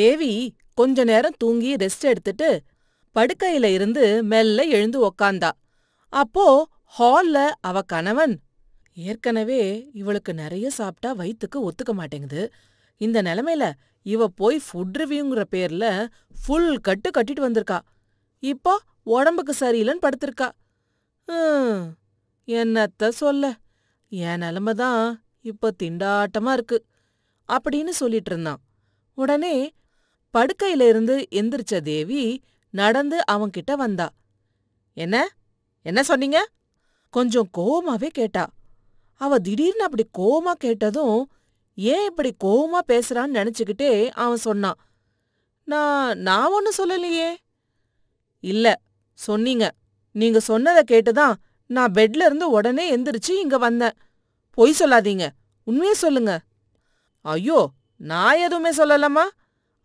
தேவி கொஞ்ச நேரம் தூங்கி ரெஸ்ட் எடுத்துட்டு படுக்கையில இருந்து மெல்ல எழுந்து உக்காந்தா அப்போ ஹால்ல அவ கணவன் ஏற்கனவே இவளுக்கு நிறைய சாப்பிட்டா வயித்துக்கு ஒத்துக்க மாட்டேங்குது இந்த நிலைமையில இவ போய் ஃபுட் ரிவியூங்கிற பேர்ல ஃபுல் கட்டு கட்டிட்டு வந்திருக்கா இப்போ உடம்புக்கு சரியில்லைன்னு படுத்திருக்கா என்னத்த சொல்ல என் நிலைமை தான் இப்ப திண்டாட்டமா இருக்கு அப்படின்னு சொல்லிட்டு இருந்தான் உடனே படுக்கையில இருந்து எந்திரிச்ச தேவி நடந்து அவன்கிட்ட வந்தா என்ன என்ன சொன்னீங்க கொஞ்சம் கோவமாவே கேட்டா அவ திடீர்னு அப்படி கோவமா கேட்டதும் ஏன் இப்படி கோவமா பேசுறான்னு நினைச்சுக்கிட்டே அவன் சொன்னான் நான் நான் ஒன்னும் சொல்லலையே இல்ல சொன்னீங்க நீங்க சொன்னதை கேட்டுதான் நான் பெட்ல இருந்து உடனே எந்திரிச்சு இங்க வந்தேன் பொய் சொல்லாதீங்க உண்மையே சொல்லுங்க ஐயோ நான் எதுவுமே சொல்லலாமா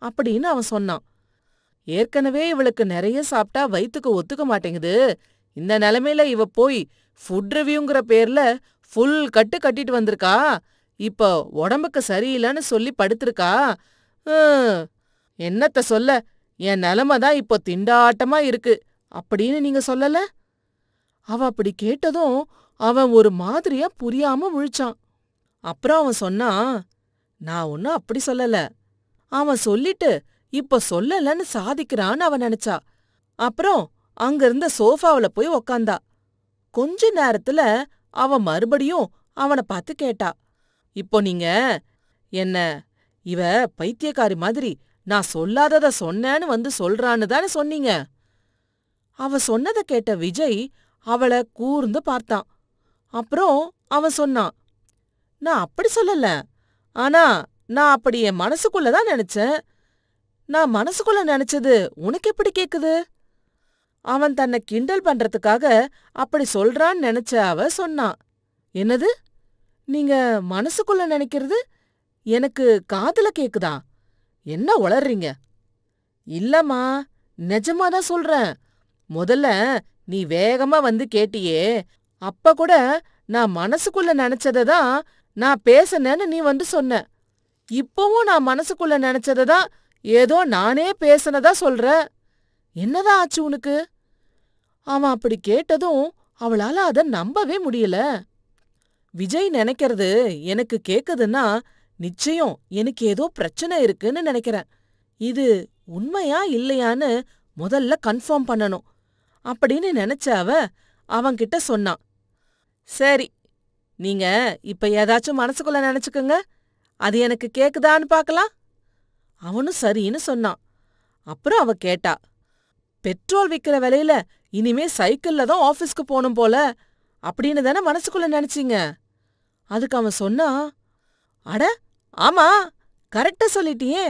அப்படின்னு அவன் சொன்னான் ஏற்கனவே இவளுக்கு நிறைய சாப்பிட்டா வயித்துக்கு ஒத்துக்க மாட்டேங்குது இந்த நிலைமையில இவ போய் ஃபுட் ரிவ்யூங்கிற பேர்ல ஃபுல் கட்டு கட்டிட்டு வந்திருக்கா இப்போ உடம்புக்கு சரியில்லைன்னு சொல்லி படுத்திருக்கா என்னத்த சொல்ல என் நிலைமை தான் இப்போ திண்டாட்டமா இருக்கு அப்படின்னு நீங்க சொல்லல அவ அப்படி கேட்டதும் அவன் ஒரு மாதிரியா புரியாம முழிச்சான் அப்புறம் அவன் சொன்னான் நான் ஒன்னும் அப்படி சொல்லல அவன் சொல்லிட்டு இப்ப சொல்லலன்னு சாதிக்கிறான்னு அவ நினைச்சா அப்புறம் அங்கிருந்த சோஃபாவுல போய் உக்காந்தா கொஞ்ச நேரத்துல அவ மறுபடியும் அவனை பார்த்து கேட்டா இப்போ நீங்க என்ன இவ பைத்தியக்காரி மாதிரி நான் சொல்லாதத சொன்னேன்னு வந்து சொல்றான்னு தானே சொன்னீங்க அவ சொன்னத கேட்ட விஜய் அவளை கூர்ந்து பார்த்தான் அப்புறம் அவன் சொன்னான் நான் அப்படி சொல்லல ஆனா நான் அப்படி என் மனசுக்குள்ள தான் நினைச்சேன் நான் மனசுக்குள்ள நினைச்சது உனக்கு எப்படி கேக்குது அவன் தன்னை கிண்டல் பண்றதுக்காக அப்படி சொல்றான்னு நினைச்ச அவ சொன்னான் என்னது நீங்க மனசுக்குள்ள நினைக்கிறது எனக்கு காதுல கேக்குதா என்ன உளறீங்க இல்லம்மா நிஜமா தான் சொல்றேன் முதல்ல நீ வேகமா வந்து கேட்டியே அப்ப கூட நான் மனசுக்குள்ள நினைச்சதை தான் நான் பேசினேன்னு நீ வந்து சொன்ன இப்பவும் நான் மனசுக்குள்ள நினைச்சத தான் ஏதோ நானே பேசினதா சொல்ற என்னதான் ஆச்சு உனக்கு அவன் அப்படி கேட்டதும் அவளால அத நம்பவே முடியல விஜய் நினைக்கிறது எனக்கு கேக்குதுன்னா நிச்சயம் எனக்கு ஏதோ பிரச்சனை இருக்குன்னு நினைக்கிறேன் இது உண்மையா இல்லையான்னு முதல்ல கன்ஃபார்ம் பண்ணணும் அப்படின்னு நினைச்ச அவ அவன்கிட்ட சொன்னான் சரி நீங்க இப்ப ஏதாச்சும் மனசுக்குள்ள நினைச்சுக்கங்க அது எனக்கு கேக்குதான்னு பார்க்கலாம் அவனும் சரின்னு சொன்னான் அப்புறம் அவ கேட்டா பெட்ரோல் விக்கிற விலையில இனிமே சைக்கிள்ல தான் ஆபீஸ்க்கு போகணும் போல அப்படின்னு தானே மனசுக்குள்ள நினைச்சீங்க அதுக்கு அவன் சொன்னா அட ஆமா கரெக்டா சொல்லிட்டியே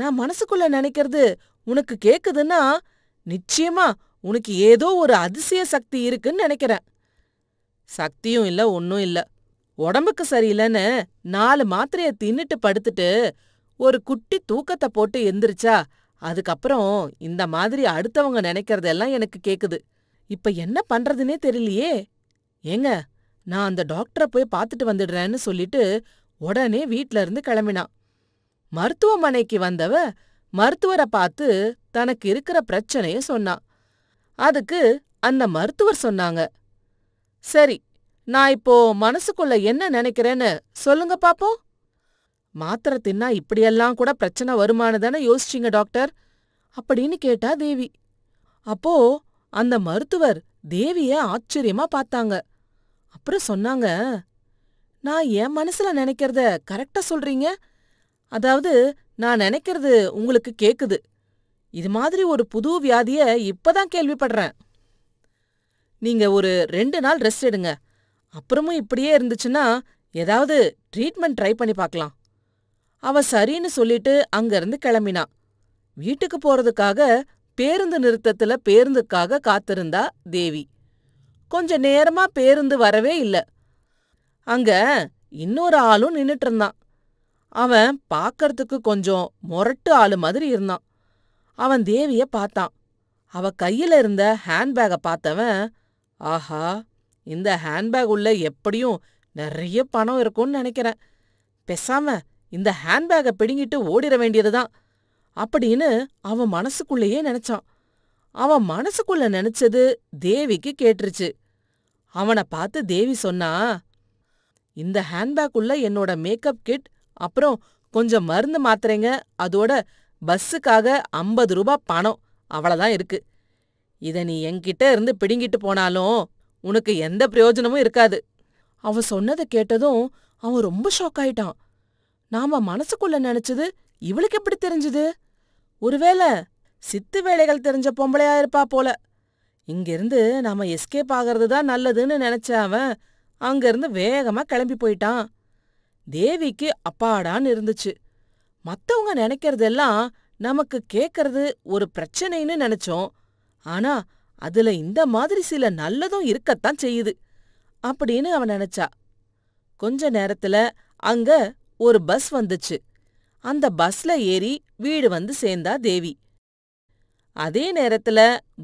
நான் மனசுக்குள்ள நினைக்கிறது உனக்கு கேக்குதுன்னா நிச்சயமா உனக்கு ஏதோ ஒரு அதிசய சக்தி இருக்குன்னு நினைக்கிறேன் சக்தியும் இல்ல ஒன்னும் இல்ல உடம்புக்கு சரியில்லைன்னு நாலு மாத்திரைய தின்னுட்டு படுத்துட்டு ஒரு குட்டி தூக்கத்த போட்டு எந்திரிச்சா அதுக்கப்புறம் இந்த மாதிரி அடுத்தவங்க நினைக்கிறதெல்லாம் எனக்கு கேக்குது இப்ப என்ன பண்றதுனே தெரியலையே ஏங்க நான் அந்த டாக்டரை போய் பார்த்துட்டு வந்துடுறேன்னு சொல்லிட்டு உடனே வீட்ல இருந்து கிளம்பினான் மருத்துவமனைக்கு வந்தவ மருத்துவரை பார்த்து தனக்கு இருக்கிற பிரச்சனைய சொன்னான் அதுக்கு அந்த மருத்துவர் சொன்னாங்க சரி நான் இப்போ மனசுக்குள்ள என்ன நினைக்கிறேன்னு சொல்லுங்க பாப்போம் மாத்திரை தின்னா இப்படியெல்லாம் கூட பிரச்சனை வருமானதானே தானே யோசிச்சிங்க டாக்டர் அப்படின்னு கேட்டா தேவி அப்போ அந்த மருத்துவர் தேவிய ஆச்சரியமா பார்த்தாங்க அப்புறம் சொன்னாங்க நான் என் மனசுல நினைக்கிறத கரெக்டா சொல்றீங்க அதாவது நான் நினைக்கிறது உங்களுக்கு கேக்குது இது மாதிரி ஒரு புது வியாதிய இப்பதான் கேள்விப்படுறேன் நீங்க ஒரு ரெண்டு நாள் ரெஸ்ட் எடுங்க அப்புறமும் இப்படியே இருந்துச்சுன்னா ஏதாவது ட்ரீட்மெண்ட் ட்ரை பண்ணி பார்க்கலாம் அவ சரின்னு சொல்லிட்டு அங்கிருந்து கிளம்பினா வீட்டுக்கு போறதுக்காக பேருந்து நிறுத்தத்துல பேருந்துக்காக காத்திருந்தா தேவி கொஞ்ச நேரமா பேருந்து வரவே இல்ல அங்க இன்னொரு ஆளும் நின்னுட்டு இருந்தான் அவன் பாக்கறதுக்கு கொஞ்சம் மொரட்டு ஆளு மாதிரி இருந்தான் அவன் தேவிய பார்த்தான் அவ கையில இருந்த ஹேண்ட்பேக பார்த்தவன் ஆஹா இந்த ஹேண்ட்பேக் உள்ள எப்படியும் நிறைய பணம் இருக்கும்னு நினைக்கிறேன் பெசாம இந்த ஹேண்ட்பேக்கை பிடுங்கிட்டு ஓடிட வேண்டியதுதான் அப்படின்னு அவன் மனசுக்குள்ளேயே நினைச்சான் அவன் மனசுக்குள்ள நினைச்சது தேவிக்கு கேட்டுருச்சு அவனை பார்த்து தேவி சொன்னா இந்த ஹேண்ட்பேக் உள்ள என்னோட மேக்கப் கிட் அப்புறம் கொஞ்சம் மருந்து மாத்திரைங்க அதோட பஸ்ஸுக்காக ஐம்பது ரூபா பணம் அவ்வளவுதான் இருக்கு இத நீ என்கிட்ட இருந்து பிடுங்கிட்டு போனாலும் உனக்கு எந்த பிரயோஜனமும் இருக்காது அவ சொன்னதை கேட்டதும் அவன் ரொம்ப ஷாக் ஆயிட்டான் நாம மனசுக்குள்ள நினைச்சது இவளுக்கு எப்படி தெரிஞ்சது ஒருவேளை சித்து வேலைகள் தெரிஞ்ச பொம்பளையா இருப்பா போல இங்கிருந்து நாம எஸ்கேப் ஆகிறது தான் நல்லதுன்னு நினைச்ச அவன் அங்கிருந்து வேகமா கிளம்பி போயிட்டான் தேவிக்கு அப்பாடான்னு இருந்துச்சு மத்தவங்க நினைக்கிறதெல்லாம் நமக்கு கேக்கிறது ஒரு பிரச்சனைன்னு நினைச்சோம் ஆனா அதுல இந்த மாதிரி சில நல்லதும் இருக்கத்தான் செய்யுது அப்படின்னு அவன் நினைச்சா கொஞ்ச நேரத்துல அங்க ஒரு பஸ் வந்துச்சு அந்த பஸ்ல ஏறி வீடு வந்து சேர்ந்தா தேவி அதே நேரத்துல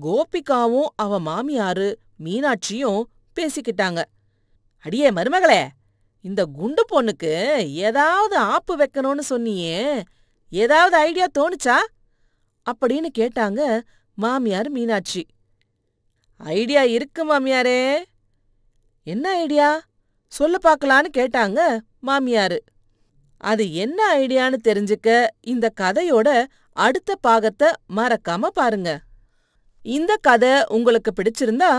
கோபிகாவும் அவ மாமியாரு மீனாட்சியும் பேசிக்கிட்டாங்க அடியே மருமகளே இந்த குண்டு பொண்ணுக்கு ஏதாவது ஆப்பு வைக்கணும்னு சொன்னியே ஏதாவது ஐடியா தோணுச்சா அப்படின்னு கேட்டாங்க மாமியார் மீனாட்சி ஐடியா இருக்கு மாமியாரே என்ன ஐடியா சொல்ல பார்க்கலான்னு கேட்டாங்க மாமியாரு அது என்ன ஐடியான்னு தெரிஞ்சுக்க இந்த கதையோட அடுத்த பாகத்தை மறக்காம பாருங்க இந்த கதை உங்களுக்கு பிடிச்சிருந்தா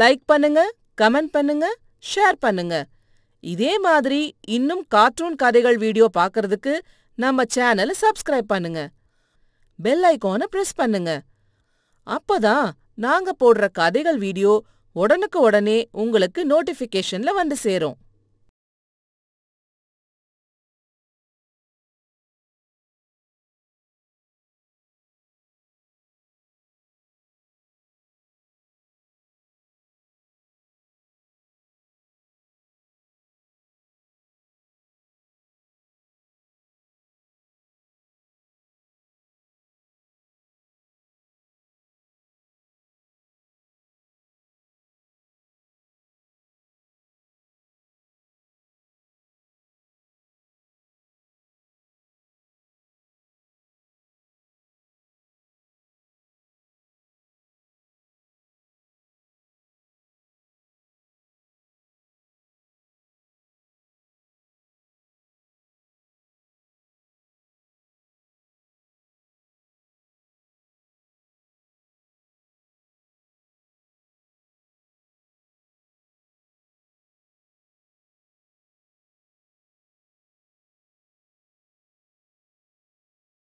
லைக் பண்ணுங்க கமெண்ட் பண்ணுங்க ஷேர் பண்ணுங்க இதே மாதிரி இன்னும் கார்ட்டூன் கதைகள் வீடியோ பார்க்கறதுக்கு நம்ம சேனலை சப்ஸ்கிரைப் பண்ணுங்க பெல் ஐக்கோனை பிரஸ் பண்ணுங்க அப்போதான் நாங்க போடுற கதைகள் வீடியோ உடனுக்கு உடனே உங்களுக்கு நோட்டிஃபிகேஷன்ல வந்து சேரும்